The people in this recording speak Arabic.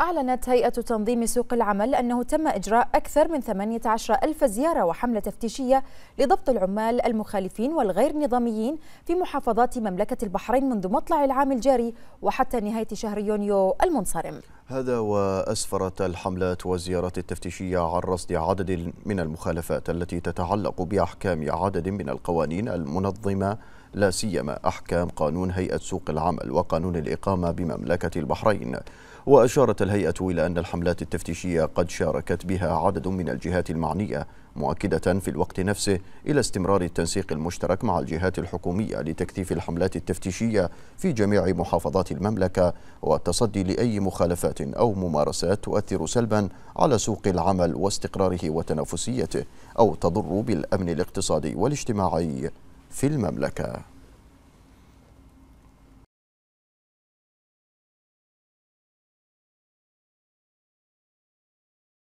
أعلنت هيئة تنظيم سوق العمل أنه تم إجراء أكثر من 18 ألف زيارة وحملة تفتيشية لضبط العمال المخالفين والغير نظاميين في محافظات مملكة البحرين منذ مطلع العام الجاري وحتى نهاية شهر يونيو المنصرم هذا وأسفرت الحملات والزيارات التفتيشية عن رصد عدد من المخالفات التي تتعلق بأحكام عدد من القوانين المنظمة لا سيما أحكام قانون هيئة سوق العمل وقانون الإقامة بمملكة البحرين وأشارت الهيئة إلى أن الحملات التفتيشية قد شاركت بها عدد من الجهات المعنية مؤكدة في الوقت نفسه إلى استمرار التنسيق المشترك مع الجهات الحكومية لتكثيف الحملات التفتيشية في جميع محافظات المملكة والتصدي لأي مخالفات أو ممارسات تؤثر سلبا على سوق العمل واستقراره وتنافسيته أو تضر بالأمن الاقتصادي والاجتماعي في المملكه